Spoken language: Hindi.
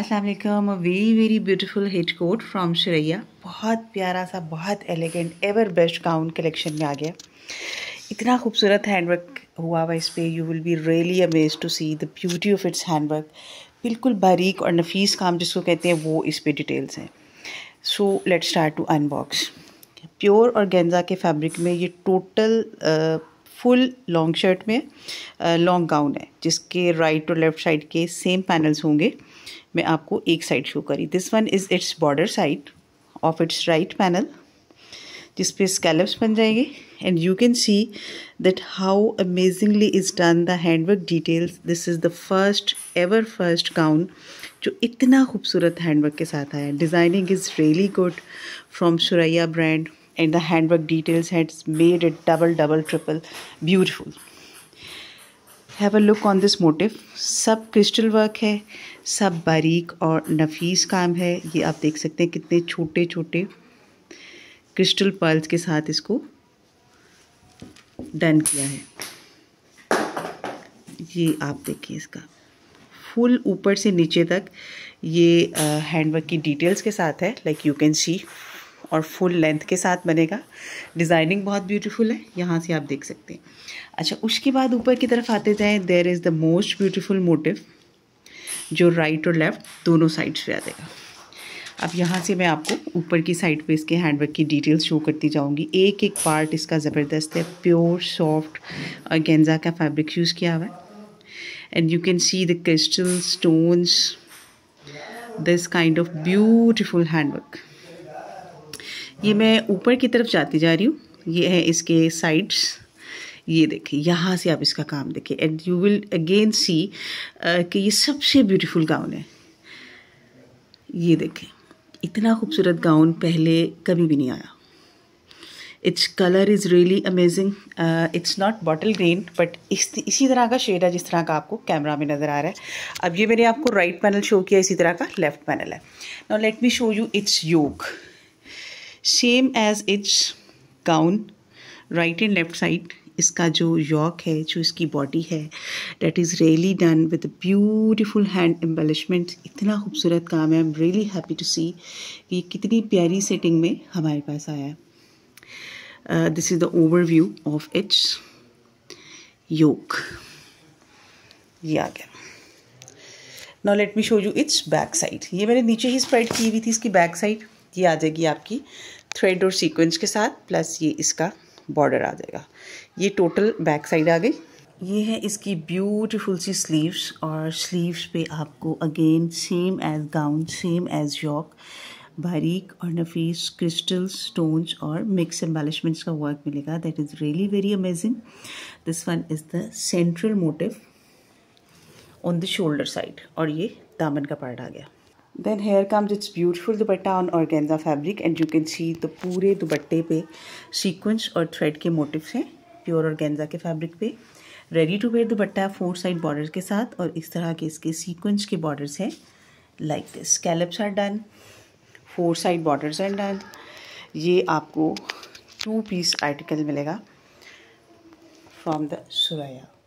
अस्सलाम वालेकुम a very very beautiful head coat from Suraya बहुत प्यारा सा बहुत elegant ever best gown collection में आ गया इतना खूबसूरत हैंडवर्क हुआ हुआ इस पर you will be really amaze to see the beauty of its handwork बिल्कुल बारीक और नफीस काम जिसको कहते हैं वो इस पर डिटेल्स हैं so let start to unbox pure organza के फैब्रिक में ये टोटल फुल लॉन्ग शर्ट में लॉन्ग गाउन है जिसके राइट और लेफ्ट साइड के सेम पैनल्स होंगे मैं आपको एक साइड शो करी this one is its border side of its right panel जिस पे स्कैलप्स बन जाएंगे and you can see that how amazingly is done the handwork details this is the first ever first gown जो इतना खूबसूरत हैंडवर्क के साथ आया designing is really good from Suraya brand and the details है has made it double double triple beautiful have a look on this motif सब क्रिस्टल वर्क है सब बारीक और नफीस काम है ये आप देख सकते हैं कितने छोटे छोटे क्रिस्टल पर्ल्स के साथ इसको डन किया है ये आप देखिए इसका फुल ऊपर से नीचे तक ये हैंडवर्क की डिटेल्स के साथ है लाइक यू कैन सी और फुल लेंथ के साथ बनेगा डिज़ाइनिंग बहुत ब्यूटीफुल है यहाँ से आप देख सकते हैं अच्छा उसके बाद ऊपर की तरफ आते जाएँ there is the most beautiful motif जो राइट और लेफ़्ट दोनों साइड से आ जाएगा अब यहाँ से मैं आपको ऊपर की साइड पे इसके हैंडवर्क की डिटेल्स शो करती जाऊँगी एक एक पार्ट इसका ज़बरदस्त है प्योर सॉफ्ट गेंजा का फैब्रिक यूज़ किया हुआ है and you can see the crystal stones this kind of beautiful handwork ये मैं ऊपर की तरफ जाती जा रही हूँ ये है इसके साइड्स ये देखें यहाँ से आप इसका काम देखें and you will again see कि ये सबसे ब्यूटीफुल गाउन है ये देखें इतना खूबसूरत गाउन पहले कभी भी नहीं आया its colour is really amazing it's not bottle green but इसी तरह का शेड है जिस तरह का आपको कैमरा में नज़र आ रहा है अब ये मैंने आपको राइट पैनल शो किया इसी तरह का लेफ़्ट पैनल है now let me show you its yoke same as its gown right and left side इसका जो यॉक है जो इसकी बॉडी है that is really done with beautiful hand embellishment इतना खूबसूरत काम है I am really happy to see कि कितनी प्यारी सेटिंग में हमारे पास आया है this is the overview of its yoke ये आ गया now let me show you its back side ये मैंने नीचे ही स्प्रेड की हुई थी इसकी बैक साइड ये आ जाएगी आपकी थ्रेड और सीक्वेंस के साथ प्लस ये इसका बॉर्डर आ जाएगा ये टोटल बैक साइड आ गई ये है इसकी ब्यूटीफुल सी स्लीव्स और स्लीव्स पे आपको again same as gown same as yoke बारीक और नफीस क्रिस्टल स्टोन्स और मिक्स एम्बेलिशमेंट्स का वर्क मिलेगा that is really very amazing this one is the central motif on the shoulder side और ये दामन का पार्ट आ गया then here comes its beautiful dupatta on organza fabric and you can see the पूरे दुपट्टे पे सीक्वेंस और थ्रेड के मोटिव हैं प्योर ऑर्गेन्जा के फैब्रिक पे ready to wear dupatta four side border के साथ और इस तरह के इसके सीक्वेंस के बॉर्डर्स हैं like this scallops are done four side borders are done ये आपको टू पीस आर्टिकल मिलेगा फ्रॉम द सुराया